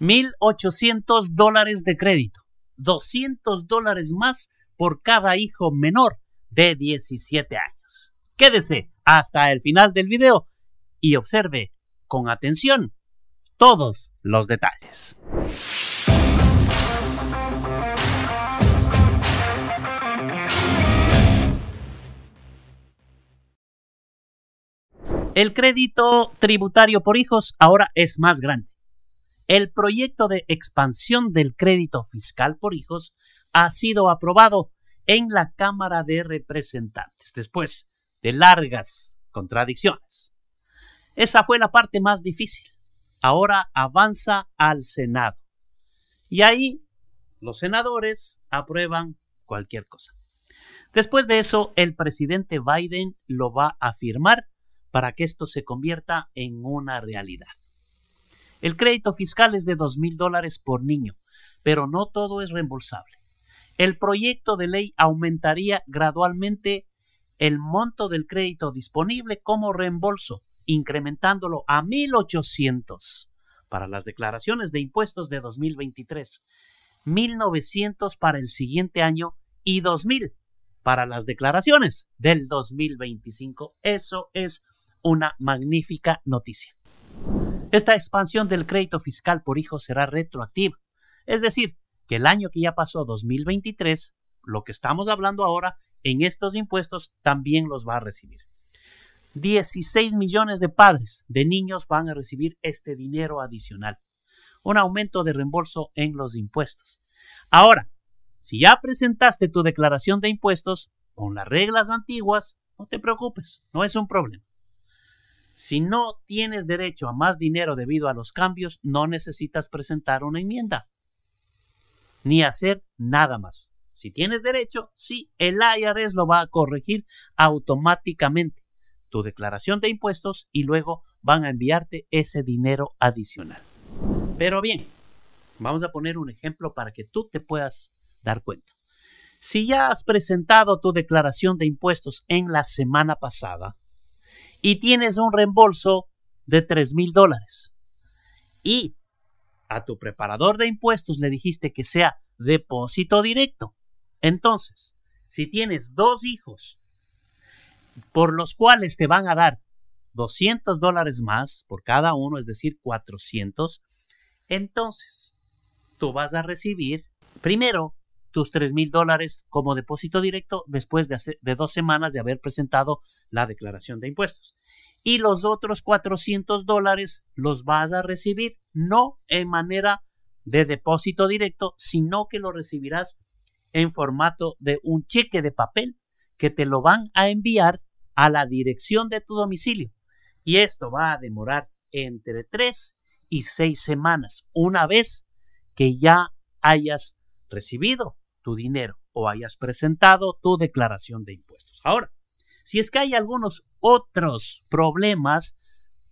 1.800 dólares de crédito, 200 dólares más por cada hijo menor de 17 años. Quédese hasta el final del video y observe con atención todos los detalles. El crédito tributario por hijos ahora es más grande el proyecto de expansión del crédito fiscal por hijos ha sido aprobado en la Cámara de Representantes, después de largas contradicciones. Esa fue la parte más difícil. Ahora avanza al Senado. Y ahí los senadores aprueban cualquier cosa. Después de eso, el presidente Biden lo va a firmar para que esto se convierta en una realidad. El crédito fiscal es de dos mil dólares por niño, pero no todo es reembolsable. El proyecto de ley aumentaría gradualmente el monto del crédito disponible como reembolso, incrementándolo a 1.800 para las declaraciones de impuestos de 2023, 1.900 para el siguiente año y 2.000 para las declaraciones del 2025. Eso es una magnífica noticia. Esta expansión del crédito fiscal por hijo será retroactiva, es decir, que el año que ya pasó 2023, lo que estamos hablando ahora, en estos impuestos también los va a recibir. 16 millones de padres de niños van a recibir este dinero adicional, un aumento de reembolso en los impuestos. Ahora, si ya presentaste tu declaración de impuestos con las reglas antiguas, no te preocupes, no es un problema. Si no tienes derecho a más dinero debido a los cambios, no necesitas presentar una enmienda ni hacer nada más. Si tienes derecho, sí, el IRS lo va a corregir automáticamente tu declaración de impuestos y luego van a enviarte ese dinero adicional. Pero bien, vamos a poner un ejemplo para que tú te puedas dar cuenta. Si ya has presentado tu declaración de impuestos en la semana pasada, y tienes un reembolso de 3 mil dólares. Y a tu preparador de impuestos le dijiste que sea depósito directo. Entonces, si tienes dos hijos por los cuales te van a dar 200 dólares más por cada uno, es decir, 400, entonces tú vas a recibir primero tus tres mil dólares como depósito directo después de, de, dos semanas de haber presentado la declaración de impuestos. Y los otros 400 dólares los vas a recibir no en manera de depósito directo, sino que lo recibirás en formato de un cheque de papel que te lo van a enviar a la dirección de tu domicilio. Y esto va a demorar entre 3 y 6 semanas, una vez que ya hayas recibido tu dinero o hayas presentado tu declaración de impuestos. Ahora, si es que hay algunos otros problemas,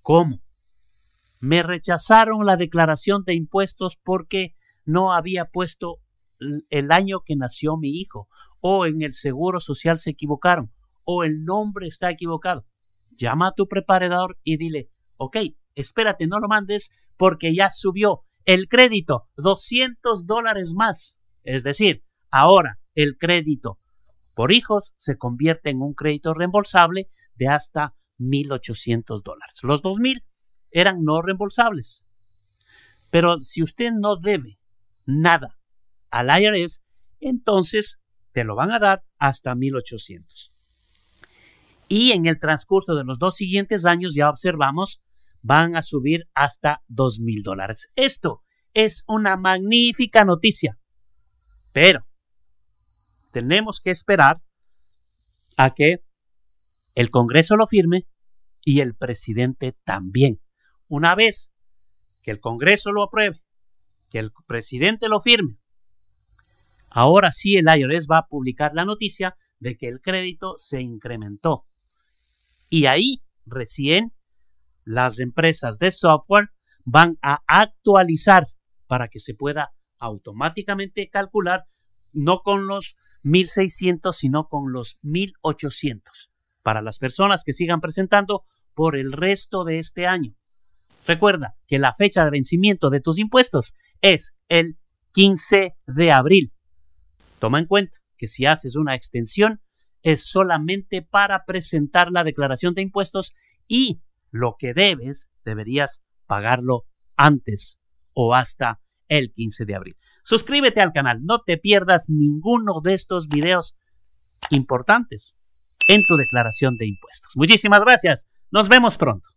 como me rechazaron la declaración de impuestos porque no había puesto el año que nació mi hijo, o en el seguro social se equivocaron, o el nombre está equivocado. Llama a tu preparador y dile, ok, espérate, no lo mandes porque ya subió el crédito 200 dólares más. Es decir, Ahora, el crédito por hijos se convierte en un crédito reembolsable de hasta 1.800 dólares. Los 2.000 eran no reembolsables. Pero si usted no debe nada al IRS, entonces te lo van a dar hasta 1.800. Y en el transcurso de los dos siguientes años, ya observamos, van a subir hasta 2.000 dólares. Esto es una magnífica noticia. Pero tenemos que esperar a que el Congreso lo firme y el presidente también. Una vez que el Congreso lo apruebe, que el presidente lo firme, ahora sí el IRS va a publicar la noticia de que el crédito se incrementó. Y ahí recién las empresas de software van a actualizar para que se pueda automáticamente calcular, no con los 1600, sino con los 1800 para las personas que sigan presentando por el resto de este año. Recuerda que la fecha de vencimiento de tus impuestos es el 15 de abril. Toma en cuenta que si haces una extensión es solamente para presentar la declaración de impuestos y lo que debes deberías pagarlo antes o hasta el 15 de abril. Suscríbete al canal, no te pierdas ninguno de estos videos importantes en tu declaración de impuestos. Muchísimas gracias, nos vemos pronto.